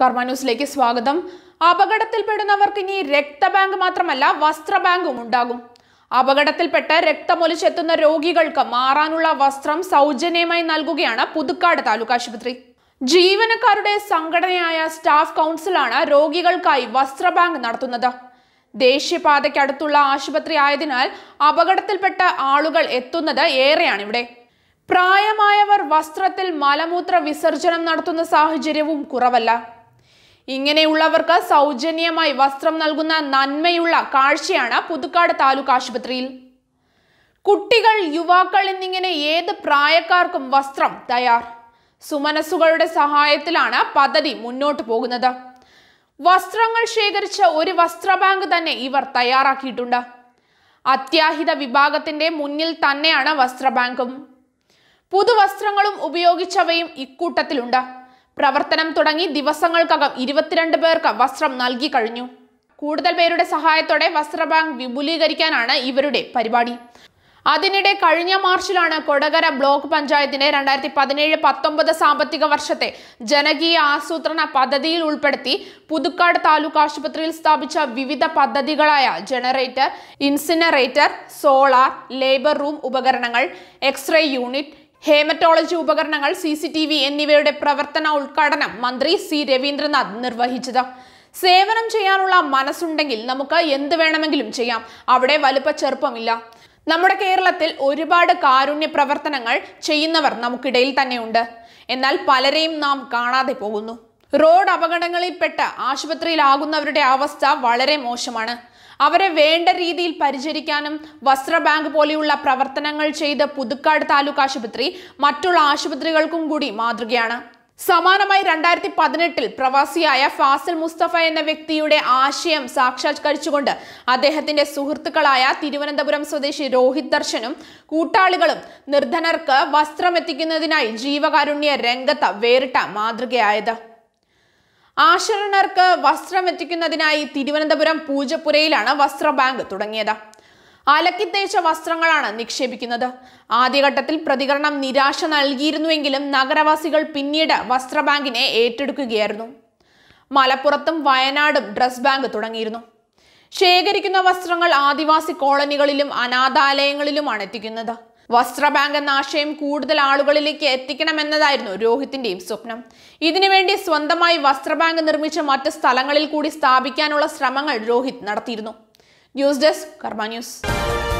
കർമ്മന്യൂസിലേക്ക് സ്വാഗതം അപകടത്തിൽപ്പെടുന്നവർക്ക് ഇനി രക്തബാങ്ക് മാത്രമല്ല വസ്ത്രബാങ്കും ഉണ്ടാകും അപകടത്തിൽപ്പെട്ട് രക്തമൊലിച്ചെത്തുന്ന രോഗികൾക്ക് മാറാനുള്ള വസ്ത്രം സൗജന്യമായി നൽകുകയാണ് പുതുക്കാട് താലൂക്ക് ആശുപത്രി ജീവനക്കാരുടെ സംഘടനയായ സ്റ്റാഫ് കൗൺസിലാണ് രോഗികൾക്കായി വസ്ത്രബാങ്ക് നടത്തുന്നത് ദേശീയപാതയ്ക്കടുത്തുള്ള ആശുപത്രി ആയതിനാൽ അപകടത്തിൽപ്പെട്ട ആളുകൾ എത്തുന്നത് ഏറെയാണ് ഇവിടെ പ്രായമായവർ വസ്ത്രത്തിൽ മലമൂത്ര വിസർജനം നടത്തുന്ന സാഹചര്യവും കുറവല്ല ഇങ്ങനെയുള്ളവർക്ക് സൗജന്യമായി വസ്ത്രം നൽകുന്ന നന്മയുള്ള കാഴ്ചയാണ് പുതുക്കാട് താലൂക്ക് ആശുപത്രിയിൽ കുട്ടികൾ യുവാക്കൾ എന്നിങ്ങനെ ഏത് പ്രായക്കാർക്കും വസ്ത്രം തയ്യാർ സുമനസുകളുടെ സഹായത്തിലാണ് പദ്ധതി മുന്നോട്ട് പോകുന്നത് വസ്ത്രങ്ങൾ ശേഖരിച്ച ഒരു വസ്ത്രബാങ്ക് തന്നെ ഇവർ തയ്യാറാക്കിയിട്ടുണ്ട് അത്യാഹിത വിഭാഗത്തിന്റെ മുന്നിൽ തന്നെയാണ് വസ്ത്രബാങ്കും പുതുവസ്ത്രങ്ങളും ഉപയോഗിച്ചവയും ഇക്കൂട്ടത്തിലുണ്ട് പ്രവർത്തനം തുടങ്ങി ദിവസങ്ങൾക്കകം ഇരുപത്തിരണ്ട് പേർക്ക് വസ്ത്രം നൽകി കഴിഞ്ഞു കൂടുതൽ പേരുടെ സഹായത്തോടെ വസ്ത്രബാങ്ക് വിപുലീകരിക്കാനാണ് ഇവരുടെ പരിപാടി അതിനിടെ കഴിഞ്ഞ മാർച്ചിലാണ് കൊടകര ബ്ലോക്ക് പഞ്ചായത്തിന്റെ രണ്ടായിരത്തി പതിനേഴ് പത്തൊമ്പത് സാമ്പത്തിക വർഷത്തെ ജനകീയ ആസൂത്രണ പദ്ധതിയിൽ ഉൾപ്പെടുത്തി പുതുക്കാട് താലൂക്ക് ആശുപത്രിയിൽ സ്ഥാപിച്ച വിവിധ പദ്ധതികളായ generator incinerator solar labour room ഉപകരണങ്ങൾ എക്സ്റേ യൂണിറ്റ് ഹേമറ്റോളജി ഉപകരണങ്ങൾ സി സി ടി വി എന്നിവയുടെ പ്രവർത്തന ഉദ്ഘാടനം മന്ത്രി സി രവീന്ദ്രനാഥ് നിർവഹിച്ചത് സേവനം ചെയ്യാനുള്ള മനസ്സുണ്ടെങ്കിൽ നമുക്ക് എന്ത് വേണമെങ്കിലും ചെയ്യാം അവിടെ വലുപ്പ ചെറുപ്പമില്ല നമ്മുടെ കേരളത്തിൽ ഒരുപാട് കാരുണ്യ പ്രവർത്തനങ്ങൾ ചെയ്യുന്നവർ നമുക്കിടയിൽ തന്നെയുണ്ട് എന്നാൽ പലരെയും നാം കാണാതെ പോകുന്നു റോഡ് അപകടങ്ങളിൽപ്പെട്ട ആശുപത്രിയിലാകുന്നവരുടെ അവസ്ഥ വളരെ മോശമാണ് അവരെ വേണ്ട രീതിയിൽ പരിചരിക്കാനും വസ്ത്ര ബാങ്ക് പോലെയുള്ള പ്രവർത്തനങ്ങൾ ചെയ്ത് പുതുക്കാട് താലൂക്ക് ആശുപത്രി മറ്റുള്ള ആശുപത്രികൾക്കും കൂടി മാതൃകയാണ് സമാനമായി രണ്ടായിരത്തി പതിനെട്ടിൽ പ്രവാസിയായ ഫാസിൽ മുസ്തഫ എന്ന വ്യക്തിയുടെ ആശയം സാക്ഷാത്കരിച്ചുകൊണ്ട് അദ്ദേഹത്തിന്റെ സുഹൃത്തുക്കളായ തിരുവനന്തപുരം സ്വദേശി രോഹിത് ദർശനും കൂട്ടാളികളും നിർധനർക്ക് വസ്ത്രമെത്തിക്കുന്നതിനായി ജീവകാരുണ്യ രംഗത്ത് വേറിട്ട മാതൃകയായത് ആശരണർക്ക് വസ്ത്രം എത്തിക്കുന്നതിനായി തിരുവനന്തപുരം പൂജപ്പുരയിലാണ് വസ്ത്ര ബാങ്ക് തുടങ്ങിയത് അലക്കിത്തേച്ച വസ്ത്രങ്ങളാണ് നിക്ഷേപിക്കുന്നത് ആദ്യഘട്ടത്തിൽ പ്രതികരണം നിരാശ നൽകിയിരുന്നുവെങ്കിലും നഗരവാസികൾ പിന്നീട് വസ്ത്ര ബാങ്കിനെ ഏറ്റെടുക്കുകയായിരുന്നു മലപ്പുറത്തും വയനാടും ഡ്രസ് ബാങ്ക് തുടങ്ങിയിരുന്നു ശേഖരിക്കുന്ന വസ്ത്രങ്ങൾ ആദിവാസി കോളനികളിലും അനാഥാലയങ്ങളിലുമാണ് എത്തിക്കുന്നത് വസ്ത്ര ബാങ്ക് എന്ന ആശയം കൂടുതൽ ആളുകളിലേക്ക് എത്തിക്കണമെന്നതായിരുന്നു രോഹിത്തിന്റെയും സ്വപ്നം ഇതിനുവേണ്ടി സ്വന്തമായി വസ്ത്ര ബാങ്ക് നിർമ്മിച്ച മറ്റ് സ്ഥലങ്ങളിൽ കൂടി സ്ഥാപിക്കാനുള്ള ശ്രമങ്ങൾ രോഹിത് നടത്തിയിരുന്നു ന്യൂസ് ഡെസ്ക് കർമ്മ ന്യൂസ്